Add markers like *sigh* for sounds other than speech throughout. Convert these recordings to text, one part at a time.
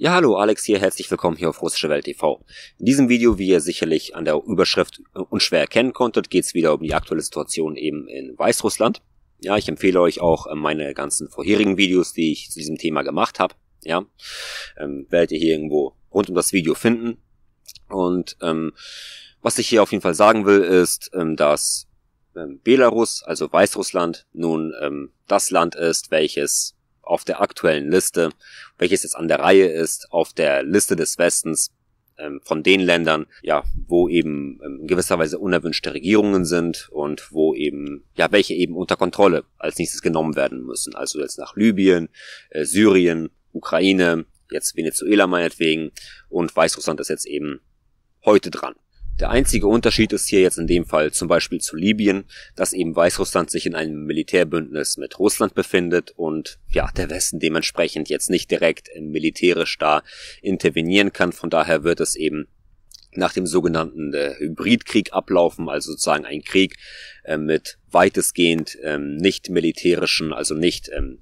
Ja, hallo, Alex hier, herzlich willkommen hier auf Russische Welt TV. In diesem Video, wie ihr sicherlich an der Überschrift äh, unschwer erkennen konntet, geht's wieder um die aktuelle Situation eben in Weißrussland. Ja, ich empfehle euch auch äh, meine ganzen vorherigen Videos, die ich zu diesem Thema gemacht habe. Ja, ähm, werdet ihr hier irgendwo rund um das Video finden. Und ähm, was ich hier auf jeden Fall sagen will, ist, ähm, dass ähm, Belarus, also Weißrussland, nun ähm, das Land ist, welches auf der aktuellen Liste, welches jetzt an der Reihe ist, auf der Liste des Westens ähm, von den Ländern, ja, wo eben ähm, in gewisser Weise unerwünschte Regierungen sind und wo eben, ja, welche eben unter Kontrolle als nächstes genommen werden müssen. Also jetzt nach Libyen, äh, Syrien, Ukraine, jetzt Venezuela meinetwegen und Weißrussland ist jetzt eben heute dran. Der einzige Unterschied ist hier jetzt in dem Fall zum Beispiel zu Libyen, dass eben Weißrussland sich in einem Militärbündnis mit Russland befindet und ja, der Westen dementsprechend jetzt nicht direkt äh, militärisch da intervenieren kann. Von daher wird es eben nach dem sogenannten äh, Hybridkrieg ablaufen, also sozusagen ein Krieg äh, mit weitestgehend ähm, nicht militärischen, also nicht, ähm,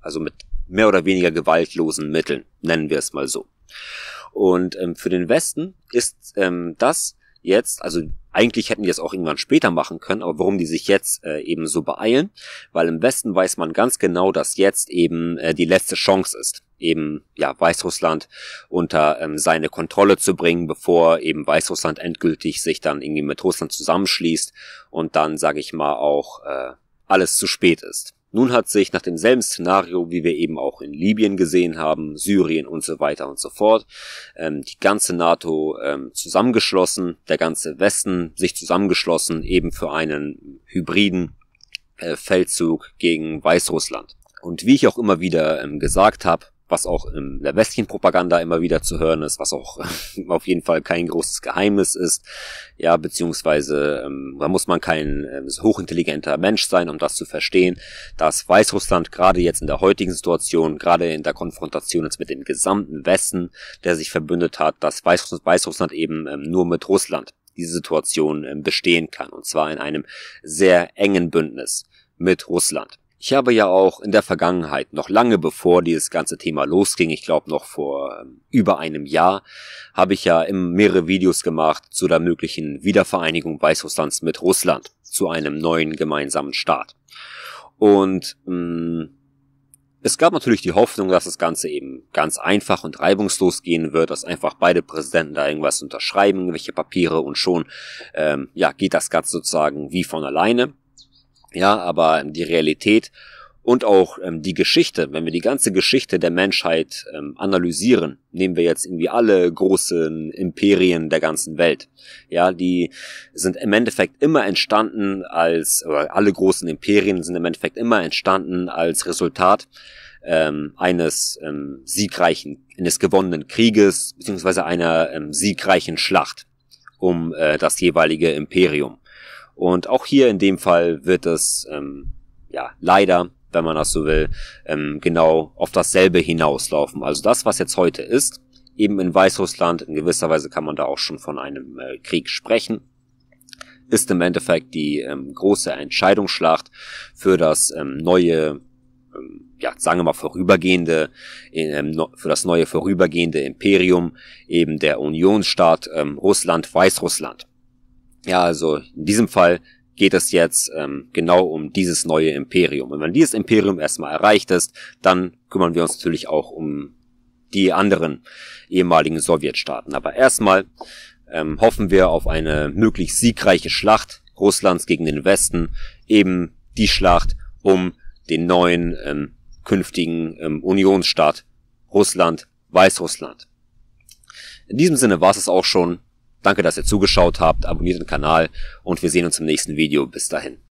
also mit mehr oder weniger gewaltlosen Mitteln, nennen wir es mal so. Und ähm, für den Westen ist ähm, das jetzt, also eigentlich hätten die es auch irgendwann später machen können, aber warum die sich jetzt äh, eben so beeilen? Weil im Westen weiß man ganz genau, dass jetzt eben äh, die letzte Chance ist, eben ja Weißrussland unter ähm, seine Kontrolle zu bringen, bevor eben Weißrussland endgültig sich dann irgendwie mit Russland zusammenschließt und dann, sage ich mal, auch äh, alles zu spät ist. Nun hat sich nach demselben Szenario, wie wir eben auch in Libyen gesehen haben, Syrien und so weiter und so fort, ähm, die ganze NATO ähm, zusammengeschlossen, der ganze Westen sich zusammengeschlossen, eben für einen hybriden äh, Feldzug gegen Weißrussland. Und wie ich auch immer wieder ähm, gesagt habe, was auch in der westlichen propaganda immer wieder zu hören ist, was auch *laughs* auf jeden Fall kein großes Geheimnis ist. Ja, beziehungsweise ähm, da muss man kein ähm, hochintelligenter Mensch sein, um das zu verstehen, dass Weißrussland gerade jetzt in der heutigen Situation, gerade in der Konfrontation jetzt mit dem gesamten Westen, der sich verbündet hat, dass Weißrussland, Weißrussland eben ähm, nur mit Russland diese Situation ähm, bestehen kann, und zwar in einem sehr engen Bündnis mit Russland. Ich habe ja auch in der Vergangenheit, noch lange bevor dieses ganze Thema losging, ich glaube noch vor ähm, über einem Jahr, habe ich ja mehrere Videos gemacht zu der möglichen Wiedervereinigung Weißrusslands mit Russland, zu einem neuen gemeinsamen Staat. Und mh, mm, es gab natürlich die Hoffnung, dass das Ganze eben ganz einfach und reibungslos gehen wird, dass einfach beide Präsidenten da irgendwas unterschreiben, welche Papiere und schon ähm, ja, geht das Ganze sozusagen wie von alleine. Ja, aber ähm, die Realität und auch ähm, die Geschichte, wenn wir die ganze Geschichte der Menschheit ähm, analysieren, nehmen wir jetzt irgendwie alle großen Imperien der ganzen Welt. Ja, die sind im Endeffekt immer entstanden als, oder alle großen Imperien sind im Endeffekt immer entstanden als Resultat ähm, eines ähm, siegreichen, eines gewonnenen Krieges, beziehungsweise einer ähm, siegreichen Schlacht um äh, das jeweilige Imperium. Und auch hier in dem Fall wird es, ähm, ja, leider, wenn man das so will, ähm, genau auf dasselbe hinauslaufen. Also das, was jetzt heute ist, eben in Weißrussland, in gewisser Weise kann man da auch schon von einem äh, Krieg sprechen, ist im Endeffekt die ähm, große Entscheidungsschlacht für das ähm, neue, ähm, ja, sagen wir mal vorübergehende, ähm, für das neue vorübergehende Imperium eben der Unionsstaat ähm, Russland, Weißrussland. Ja, also in diesem Fall geht es jetzt ähm, genau um dieses neue Imperium. Und wenn dieses Imperium erstmal erreicht ist, dann kümmern wir uns natürlich auch um die anderen ehemaligen Sowjetstaaten. Aber erstmal ähm, hoffen wir auf eine möglichst siegreiche Schlacht Russlands gegen den Westen, eben die Schlacht um den neuen ähm, künftigen ähm, Unionsstaat Russland, Weißrussland. In diesem Sinne war es auch schon Danke, dass ihr zugeschaut habt, abonniert den Kanal und wir sehen uns im nächsten Video. Bis dahin.